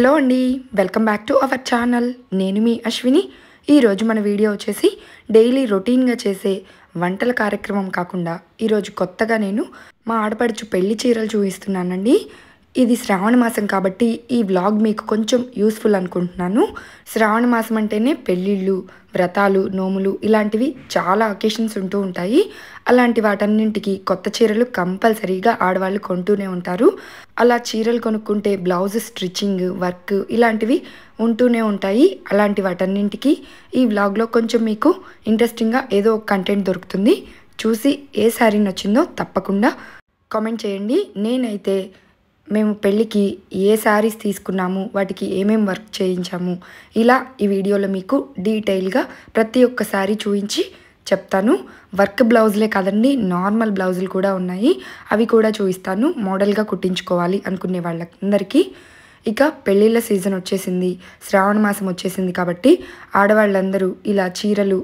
hello అండి welcome back to our channel నేను మీ అశ్విని ఈరోజు మన వీడియో వచ్చేసి డైలీ రొటీన్గా చేసే వంటల కార్యక్రమం కాకుండా ఈరోజు కొత్తగా నేను మా ఆడపడుచు పెళ్లి చీరలు చూపిస్తున్నానండి ఇది శ్రావణ మాసం కాబట్టి ఈ వ్లాగ్ మీకు కొంచెం యూస్ఫుల్ అనుకుంటున్నాను శ్రావణ మాసం అంటేనే పెళ్ళిళ్ళు వ్రతాలు నోములు ఇలాంటివి చాలా అకేషన్స్ ఉంటూ ఉంటాయి అలాంటి వాటన్నింటికి కొత్త చీరలు కంపల్సరీగా ఆడవాళ్ళు కొంటూనే ఉంటారు అలా చీరలు కొనుక్కుంటే బ్లౌజ్ స్టిచ్చింగ్ వర్క్ ఇలాంటివి ఉంటూనే ఉంటాయి అలాంటి వాటన్నింటికి ఈ వ్లాగ్లో కొంచెం మీకు ఇంట్రెస్టింగ్గా ఏదో ఒక కంటెంట్ దొరుకుతుంది చూసి ఏ శారీ నచ్చిందో తప్పకుండా కామెంట్ చేయండి నేనైతే మేము పెళ్ళికి ఏ శారీస్ తీసుకున్నాము వాటికి ఏమేం వర్క్ చేయించాము ఇలా ఈ వీడియోలో మీకు డీటెయిల్గా ప్రతి ఒక్క శారీ చూపించి చెప్తాను వర్క్ బ్లౌజులే కదండి నార్మల్ బ్లౌజులు కూడా ఉన్నాయి అవి కూడా చూపిస్తాను మోడల్గా కుట్టించుకోవాలి అనుకునే వాళ్ళందరికీ ఇక పెళ్ళిళ్ళ సీజన్ వచ్చేసింది శ్రావణ మాసం వచ్చేసింది కాబట్టి ఆడవాళ్ళందరూ ఇలా చీరలు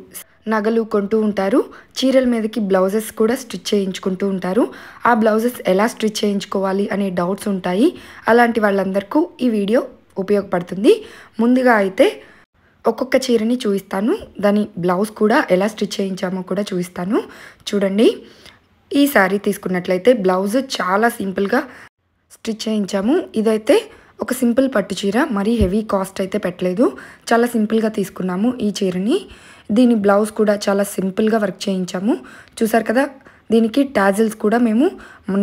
నగలు కొంటూ ఉంటారు చీరల మీదకి బ్లౌజెస్ కూడా స్టిచ్ చేయించుకుంటూ ఉంటారు ఆ బ్లౌజెస్ ఎలా స్టిచ్ చేయించుకోవాలి అనే డౌట్స్ ఉంటాయి అలాంటి వాళ్ళందరికీ ఈ వీడియో ఉపయోగపడుతుంది ముందుగా అయితే ఒక్కొక్క చీరని చూపిస్తాను దాని బ్లౌజ్ కూడా ఎలా స్టిచ్ చేయించామో కూడా చూపిస్తాను చూడండి ఈ శారీ తీసుకున్నట్లయితే బ్లౌజ్ చాలా సింపుల్గా స్టిచ్ చేయించాము ఇదైతే ఒక సింపుల్ పట్టు చీర మరీ హెవీ కాస్ట్ అయితే పెట్టలేదు చాలా సింపుల్గా తీసుకున్నాము ఈ చీరని దీని బ్లౌజ్ కూడా చాలా సింపుల్గా వర్క్ చేయించాము చూసారు కదా దీనికి టాజిల్స్ కూడా మేము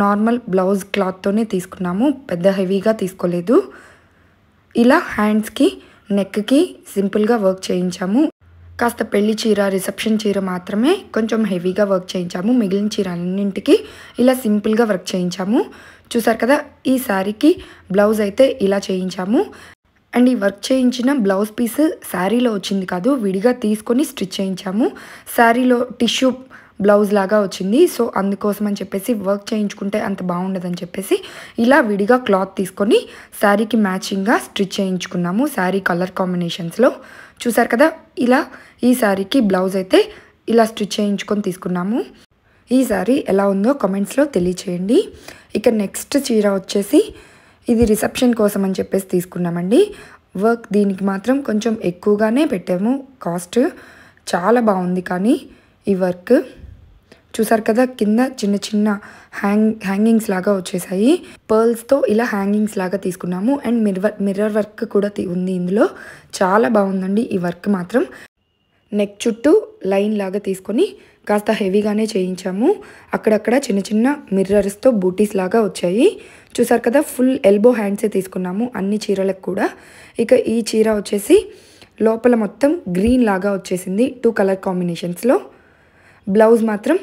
నార్మల్ బ్లౌజ్ క్లాత్తోనే తీసుకున్నాము పెద్ద హెవీగా తీసుకోలేదు ఇలా హ్యాండ్స్కి నెక్కి సింపుల్గా వర్క్ చేయించాము కాస్త పెళ్లి చీర రిసెప్షన్ చీర మాత్రమే కొంచెం హెవీగా వర్క్ చేయించాము మిగిలిన చీర అన్నింటికి ఇలా సింపుల్గా వర్క్ చేయించాము చూసారు కదా ఈ శారీకి బ్లౌజ్ అయితే ఇలా చేయించాము అండ్ ఈ వర్క్ చేయించిన బ్లౌజ్ పీస్ శారీలో వచ్చింది కాదు విడిగా తీసుకొని స్టిచ్ చేయించాము శారీలో టిష్యూ బ్లౌజ్ లాగా వచ్చింది సో అందుకోసం అని చెప్పేసి వర్క్ చేయించుకుంటే అంత బాగుండదని చెప్పేసి ఇలా విడిగా క్లాత్ తీసుకొని శారీకి మ్యాచింగ్గా స్టిచ్ చేయించుకున్నాము శారీ కలర్ కాంబినేషన్స్లో చూసారు కదా ఇలా ఈ శారీకి బ్లౌజ్ అయితే ఇలా స్టిచ్ చేయించుకొని తీసుకున్నాము ఈ శారీ ఎలా ఉందో కమెంట్స్లో తెలియచేయండి ఇక నెక్స్ట్ చీర వచ్చేసి ఇది రిసెప్షన్ కోసం అని చెప్పేసి తీసుకున్నామండి వర్క్ దీనికి మాత్రం కొంచెం ఎక్కువగానే పెట్టాము కాస్ట్ చాలా బాగుంది కానీ ఈ వర్క్ చూసారు కదా కింద చిన్న చిన్న హ్యాంగ్ హ్యాంగింగ్స్ లాగా వచ్చేసాయి పర్ల్స్తో ఇలా హ్యాంగింగ్స్ లాగా తీసుకున్నాము అండ్ మిర్రర్ మిర్రర్ వర్క్ కూడా ఉంది ఇందులో చాలా బాగుందండి ఈ వర్క్ మాత్రం నెక్ చుట్టూ లైన్ లాగా తీసుకొని కాస్త హెవీగానే చేయించాము అక్కడక్కడ చిన్న చిన్న మిర్రర్స్తో బూటీస్ లాగా వచ్చాయి చూసారు కదా ఫుల్ ఎల్బో హ్యాండ్సే తీసుకున్నాము అన్ని చీరలకు కూడా ఇక ఈ చీర వచ్చేసి లోపల మొత్తం గ్రీన్ లాగా వచ్చేసింది టూ కలర్ కాంబినేషన్స్లో బ్లౌజ్ మాత్రం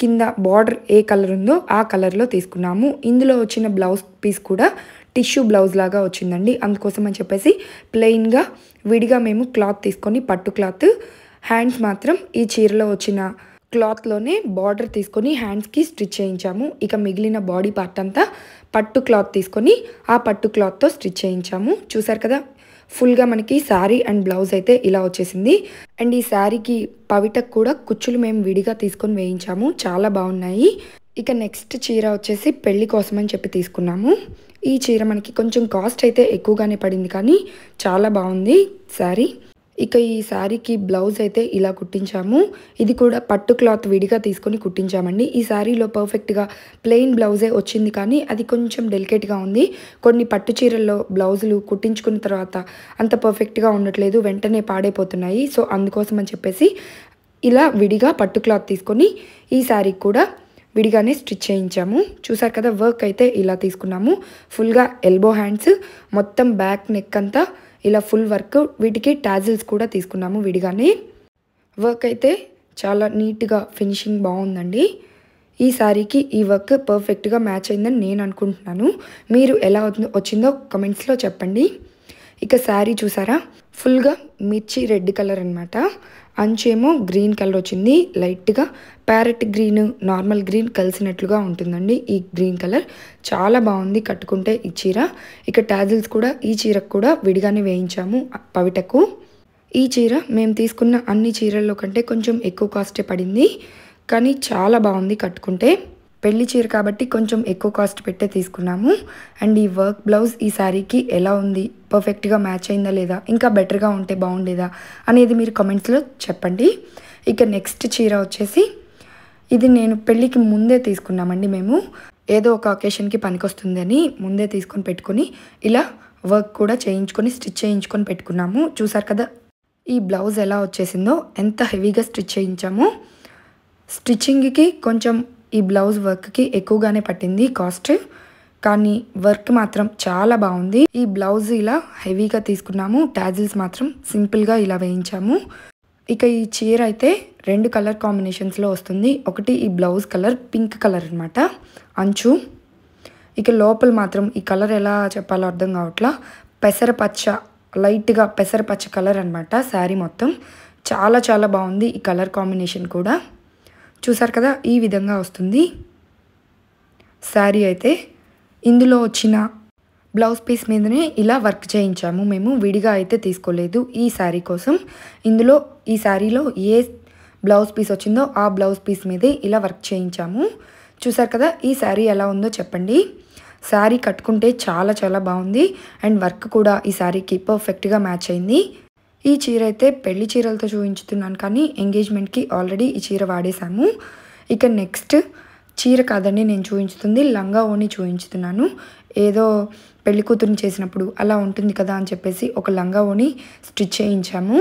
కింద బార్డర్ ఏ కలర్ ఉందో ఆ కలర్లో తీసుకున్నాము ఇందులో వచ్చిన బ్లౌజ్ పీస్ కూడా టిష్యూ బ్లౌజ్ లాగా వచ్చిందండి అందుకోసం అని చెప్పేసి ప్లెయిన్గా విడిగా మేము క్లాత్ తీసుకొని పట్టు క్లాత్ హ్యాండ్స్ మాత్రం ఈ చీరలో వచ్చిన క్లాత్లోనే బార్డర్ తీసుకొని హ్యాండ్స్కి స్టిచ్ చేయించాము ఇక మిగిలిన బాడీ పార్ట్ అంతా పట్టు క్లాత్ తీసుకొని ఆ పట్టు క్లాత్తో స్టిచ్ చేయించాము చూసారు కదా ఫుల్గా మనకి శారీ అండ్ బ్లౌజ్ అయితే ఇలా వచ్చేసింది అండ్ ఈ శారీకి పవిటకు కూడా కుచ్చులు మేము విడిగా తీసుకొని వేయించాము చాలా బాగున్నాయి ఇక నెక్స్ట్ చీర వచ్చేసి పెళ్లి కోసం అని చెప్పి తీసుకున్నాము ఈ చీర మనకి కొంచెం కాస్ట్ అయితే ఎక్కువగానే పడింది కానీ చాలా బాగుంది శారీ ఇక ఈ శారీకి బ్లౌజ్ అయితే ఇలా కుట్టించాము ఇది కూడా పట్టు క్లాత్ విడిగా తీసుకొని కుట్టించామండి ఈ శారీలో పర్ఫెక్ట్గా ప్లెయిన్ బ్లౌజే వచ్చింది కానీ అది కొంచెం డెలికేట్గా ఉంది కొన్ని పట్టు చీరల్లో బ్లౌజులు కుట్టించుకున్న తర్వాత అంత పర్ఫెక్ట్గా ఉండట్లేదు వెంటనే పాడైపోతున్నాయి సో అందుకోసం అని చెప్పేసి ఇలా విడిగా పట్టు క్లాత్ తీసుకొని ఈ శారీకి కూడా విడిగానే స్టిచ్ చేయించాము చూసారు కదా వర్క్ అయితే ఇలా తీసుకున్నాము ఫుల్గా ఎల్బో హ్యాండ్స్ మొత్తం బ్యాక్ నెక్ అంతా ఇలా ఫుల్ వర్క్ వీటికి టాజిల్స్ కూడా తీసుకున్నాము విడిగానే వర్క్ అయితే చాలా నీట్గా ఫినిషింగ్ బాగుందండి ఈ శారీకి ఈ వర్క్ పర్ఫెక్ట్గా మ్యాచ్ అయిందని నేను అనుకుంటున్నాను మీరు ఎలా వచ్చిందో కమెంట్స్లో చెప్పండి ఇక శారీ చూసారా ఫుల్గా మిర్చి రెడ్ కలర్ అనమాట అంచేమో గ్రీన్ కలర్ వచ్చింది లైట్గా ప్యారెట్ గ్రీన్ నార్మల్ గ్రీన్ కలిసినట్లుగా ఉంటుందండి ఈ గ్రీన్ కలర్ చాలా బాగుంది కట్టుకుంటే ఈ చీర ఇక ట్యాజిల్స్ కూడా ఈ చీరకు కూడా విడిగానే వేయించాము పవిటకు ఈ చీర మేము తీసుకున్న అన్ని చీరల్లో కంటే కొంచెం ఎక్కువ కాస్టే పడింది కానీ చాలా బాగుంది కట్టుకుంటే పెళ్లి చీర కాబట్టి కొంచెం ఎక్కువ కాస్ట్ పెట్టే తీసుకున్నాము అండ్ ఈ వర్క్ బ్లౌజ్ ఈ శారీకి ఎలా ఉంది పర్ఫెక్ట్గా మ్యాచ్ అయిందా లేదా ఇంకా బెటర్గా ఉంటే బాగుండేదా అనేది మీరు కమెంట్స్లో చెప్పండి ఇక నెక్స్ట్ చీర వచ్చేసి ఇది నేను పెళ్ళికి ముందే తీసుకున్నామండి మేము ఏదో ఒక అకేషన్కి పనికొస్తుందని ముందే తీసుకొని పెట్టుకుని ఇలా వర్క్ కూడా చేయించుకొని స్టిచ్ చేయించుకొని పెట్టుకున్నాము చూసారు కదా ఈ బ్లౌజ్ ఎలా వచ్చేసిందో ఎంత హెవీగా స్టిచ్ చేయించాము స్టిచ్చింగ్కి కొంచెం ఈ బ్లౌజ్ వర్క్కి ఎక్కువగానే పట్టింది కాస్ట్ కానీ వర్క్ మాత్రం చాలా బాగుంది ఈ బ్లౌజ్ ఇలా హెవీగా తీసుకున్నాము టాజిల్స్ మాత్రం సింపుల్గా ఇలా వేయించాము ఇక ఈ చీర అయితే రెండు కలర్ కాంబినేషన్స్లో వస్తుంది ఒకటి ఈ బ్లౌజ్ కలర్ పింక్ కలర్ అనమాట అంచు ఇక లోపల మాత్రం ఈ కలర్ ఎలా చెప్పాలో అర్థం కావట్లా పెసరపచ్చ లైట్గా పెసరపచ్చ కలర్ అనమాట శారీ మొత్తం చాలా చాలా బాగుంది ఈ కలర్ కాంబినేషన్ కూడా చూసారు కదా ఈ విధంగా వస్తుంది శారీ అయితే ఇందులో వచ్చిన బ్లౌజ్ పీస్ మీదనే ఇలా వర్క్ చేయించాము మేము విడిగా అయితే తీసుకోలేదు ఈ శారీ కోసం ఇందులో ఈ శారీలో ఏ బ్లౌజ్ పీస్ వచ్చిందో ఆ బ్లౌజ్ పీస్ మీదే ఇలా వర్క్ చేయించాము చూసారు కదా ఈ శారీ ఎలా ఉందో చెప్పండి శారీ కట్టుకుంటే చాలా చాలా బాగుంది అండ్ వర్క్ కూడా ఈ శారీకి పర్ఫెక్ట్గా మ్యాచ్ అయింది ఈ చీర అయితే పెళ్లి చీరలతో చూపించుతున్నాను కానీ ఎంగేజ్మెంట్కి ఆల్రెడీ ఈ చీర వాడేశాము ఇక నెక్స్ట్ చీర కాదండి నేను చూపించుతుంది లంగా ఓని చూపించుతున్నాను ఏదో పెళ్లి కూతురుని చేసినప్పుడు అలా ఉంటుంది కదా అని చెప్పేసి ఒక లంగా ఓని స్టిచ్ చేయించాము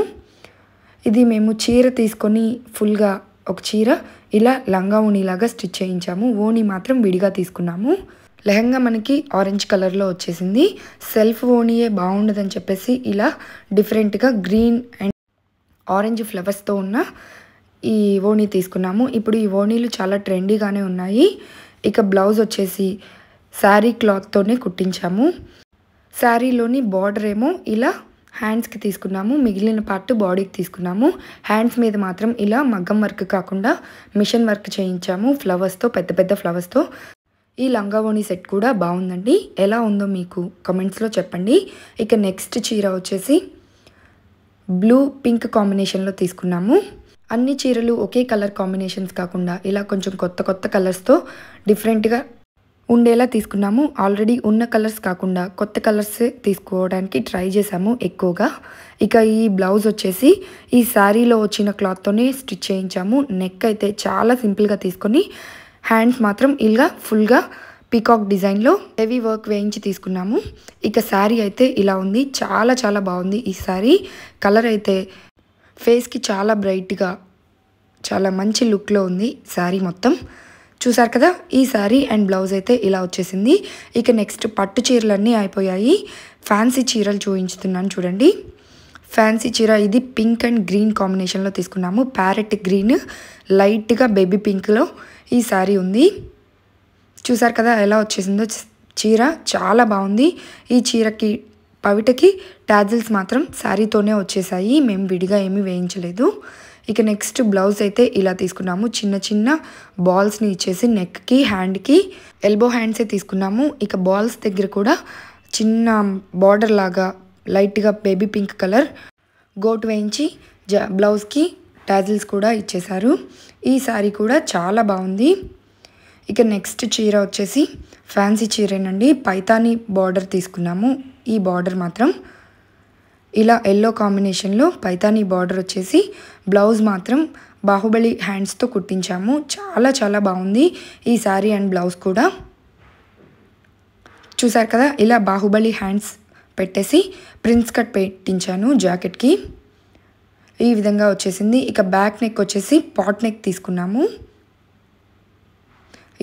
ఇది మేము చీర తీసుకొని ఫుల్గా ఒక చీర ఇలా లంగా ఓణిలాగా స్టిచ్ చేయించాము ఓణి మాత్రం విడిగా తీసుకున్నాము లెహంగా మనకి ఆరెంజ్ కలర్లో వచ్చేసింది సెల్ఫ్ ఓనియే బాగుండదని చెప్పేసి ఇలా డిఫరెంట్గా గ్రీన్ అండ్ ఆరెంజ్ ఫ్లవర్స్తో ఉన్న ఈ ఓణి తీసుకున్నాము ఇప్పుడు ఈ ఓణీలు చాలా ట్రెండీగానే ఉన్నాయి ఇక బ్లౌజ్ వచ్చేసి శారీ క్లాత్తోనే కుట్టించాము శారీలోని బార్డర్ ఏమో ఇలా హ్యాండ్స్కి తీసుకున్నాము మిగిలిన పార్ట్ బాడీకి తీసుకున్నాము హ్యాండ్స్ మీద మాత్రం ఇలా మగ్గం వర్క్ కాకుండా మిషన్ వర్క్ చేయించాము ఫ్లవర్స్తో పెద్ద పెద్ద ఫ్లవర్స్తో ఈ లంగావోణి సెట్ కూడా బాగుందండి ఎలా ఉందో మీకు కమెంట్స్లో చెప్పండి ఇక నెక్స్ట్ చీర వచ్చేసి బ్లూ పింక్ కాంబినేషన్లో తీసుకున్నాము అన్ని చీరలు ఒకే కలర్ కాంబినేషన్స్ కాకుండా ఇలా కొంచెం కొత్త కొత్త కలర్స్తో డిఫరెంట్గా ఉండేలా తీసుకున్నాము ఆల్రెడీ ఉన్న కలర్స్ కాకుండా కొత్త కలర్స్ తీసుకోవడానికి ట్రై చేసాము ఎక్కువగా ఇక ఈ బ్లౌజ్ వచ్చేసి ఈ శారీలో వచ్చిన క్లాత్తోనే స్టిచ్ చేయించాము నెక్ అయితే చాలా సింపుల్గా తీసుకొని హ్యాండ్స్ మాత్రం ఇలా ఫుల్గా పీకాక్ డిజైన్లో హెవీ వర్క్ వేయించి తీసుకున్నాము ఇక శారీ అయితే ఇలా ఉంది చాలా చాలా బాగుంది ఈ శారీ కలర్ అయితే ఫేస్కి చాలా బ్రైట్గా చాలా మంచి లుక్లో ఉంది శారీ మొత్తం చూసారు కదా ఈ శారీ అండ్ బ్లౌజ్ అయితే ఇలా వచ్చేసింది ఇక నెక్స్ట్ పట్టు చీరలు అన్నీ అయిపోయాయి ఫ్యాన్సీ చీరలు చూపించుతున్నాను చూడండి ఫ్యాన్సీ చీర ఇది పింక్ అండ్ గ్రీన్ కాంబినేషన్లో తీసుకున్నాము ప్యారెట్ గ్రీన్ లైట్గా బేబీ పింక్లో ఈ శారీ ఉంది చూసారు కదా ఎలా వచ్చేసిందో చీర చాలా బాగుంది ఈ చీరకి పవిటకి టాజిల్స్ మాత్రం శారీతోనే వచ్చేసాయి మేము విడిగా ఏమీ వేయించలేదు ఇక నెక్స్ట్ బ్లౌజ్ అయితే ఇలా తీసుకున్నాము చిన్న చిన్న బాల్స్ని ఇచ్చేసి నెక్కి హ్యాండ్కి ఎల్బో హ్యాండ్సే తీసుకున్నాము ఇక బాల్స్ దగ్గర కూడా చిన్న బార్డర్ లాగా లైట్గా బేబీ పింక్ కలర్ గోట్ వేయించి జ బ్లౌజ్కి టాజిల్స్ కూడా ఇచ్చేశారు ఈ శారీ కూడా చాలా బాగుంది ఇక నెక్స్ట్ చీర వచ్చేసి ఫ్యాన్సీ చీరేనండి పైతాని బార్డర్ తీసుకున్నాము ఈ బార్డర్ మాత్రం ఇలా ఎల్లో కాంబినేషన్లో పైతాని బార్డర్ వచ్చేసి బ్లౌజ్ మాత్రం బాహుబలి హ్యాండ్స్తో కుట్టించాము చాలా చాలా బాగుంది ఈ శారీ అండ్ బ్లౌజ్ కూడా చూసారు కదా ఇలా బాహుబలి హ్యాండ్స్ పెట్టేసి ప్రిన్స్ కట్ పెట్టించాను జాకెట్కి ఈ విధంగా వచ్చేసింది ఇక బ్యాక్ నెక్ వచ్చేసి పాట్ నెక్ తీసుకున్నాము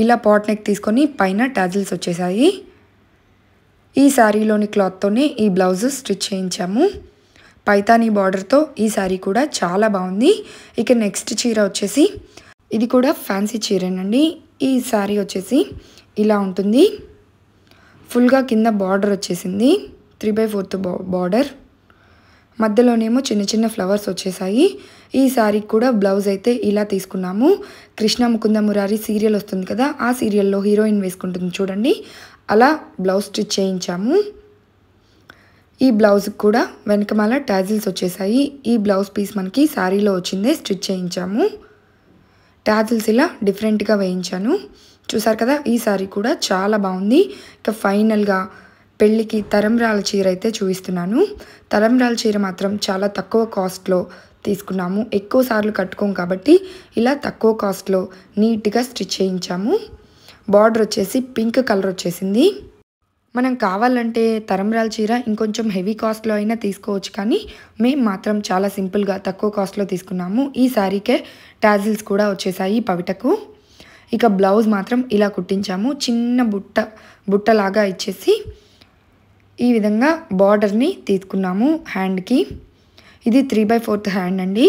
ఇలా పాట్ నెక్ తీసుకొని పైన టాజిల్స్ వచ్చేసాయి ఈ శారీలోని క్లాత్తోనే ఈ బ్లౌజ్ స్టిచ్ చేయించాము పైతానీ బార్డర్తో ఈ శారీ కూడా చాలా బాగుంది ఇక నెక్స్ట్ చీర వచ్చేసి ఇది కూడా ఫ్యాన్సీ చీరేనండి ఈ శారీ వచ్చేసి ఇలా ఉంటుంది ఫుల్గా కింద బార్డర్ వచ్చేసింది త్రీ బై ఫోర్త్ బార్డర్ మధ్యలోనేమో చిన్న చిన్న ఫ్లవర్స్ వచ్చేసాయి ఈ శారీకి కూడా బ్లౌజ్ అయితే ఇలా తీసుకున్నాము కృష్ణ ముకుంద మురారి సీరియల్ వస్తుంది కదా ఆ సీరియల్లో హీరోయిన్ వేసుకుంటుంది చూడండి అలా బ్లౌజ్ స్టిచ్ చేయించాము ఈ బ్లౌజ్కి కూడా వెనకమాల ట్యాజిల్స్ వచ్చేసాయి ఈ బ్లౌజ్ పీస్ మనకి శారీలో వచ్చిందే స్టిచ్ చేయించాము ట్యాజిల్స్ ఇలా డిఫరెంట్గా వేయించాను చూసారు కదా ఈ శారీ కూడా చాలా బాగుంది ఇక ఫైనల్గా పెళ్ళికి తరంరాల చీర అయితే చూపిస్తున్నాను తరంరాల చీర మాత్రం చాలా తక్కువ కాస్ట్లో తీసుకున్నాము ఎక్కువ సార్లు కట్టుకోం కాబట్టి ఇలా తక్కువ కాస్ట్లో నీట్గా స్టిచ్ చేయించాము బార్డర్ వచ్చేసి పింక్ కలర్ వచ్చేసింది మనం కావాలంటే తరంరాల చీర ఇంకొంచెం హెవీ కాస్ట్లో అయినా తీసుకోవచ్చు కానీ మేము మాత్రం చాలా సింపుల్గా తక్కువ కాస్ట్లో తీసుకున్నాము ఈ శారీకే టాజిల్స్ కూడా వచ్చేసాయి పవిటకు ఇక బ్లౌజ్ మాత్రం ఇలా కుట్టించాము చిన్న బుట్ట బుట్టలాగా ఇచ్చేసి ఈ విధంగా బార్డర్ని తీసుకున్నాము హ్యాండ్కి ఇది త్రీ బై ఫోర్త్ హ్యాండ్ అండి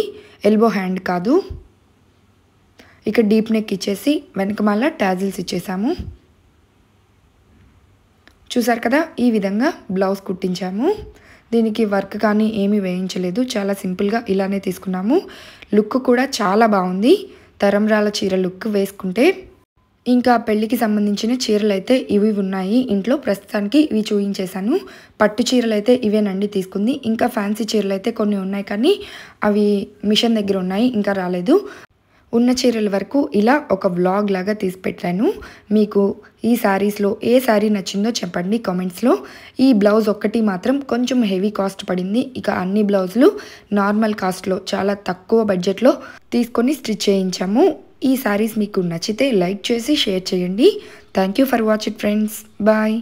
ఎల్బో హ్యాండ్ కాదు ఇక డీప్ నెక్ ఇచ్చేసి వెనక మళ్ళ ట్యాజిల్స్ ఇచ్చేసాము చూసారు కదా ఈ విధంగా బ్లౌజ్ కుట్టించాము దీనికి వర్క్ కానీ ఏమీ వేయించలేదు చాలా సింపుల్గా ఇలానే తీసుకున్నాము లుక్ కూడా చాలా బాగుంది తరంరాల చీర లుక్ వేసుకుంటే ఇంకా పెళ్ళికి సంబంధించిన చీరలు అయితే ఇవి ఉన్నాయి ఇంట్లో ప్రస్తుతానికి ఇవి చూపించేశాను పట్టు చీరలు అయితే ఇవేనండి తీసుకుంది ఇంకా ఫ్యాన్సీ చీరలు అయితే కొన్ని ఉన్నాయి కానీ అవి మిషన్ దగ్గర ఉన్నాయి ఇంకా రాలేదు ఉన్న చీరల వరకు ఇలా ఒక వ్లాగ్ లాగా తీసి పెట్టాను మీకు ఈ శారీస్లో ఏ శారీ నచ్చిందో చెప్పండి కామెంట్స్లో ఈ బ్లౌజ్ ఒక్కటి మాత్రం కొంచెం హెవీ కాస్ట్ పడింది ఇక అన్ని బ్లౌజులు నార్మల్ కాస్ట్లో చాలా తక్కువ బడ్జెట్లో తీసుకొని స్టిచ్ చేయించాము ఈ శారీస్ మీకు నచ్చితే లైక్ చేసి షేర్ చేయండి thank you for watch friends bye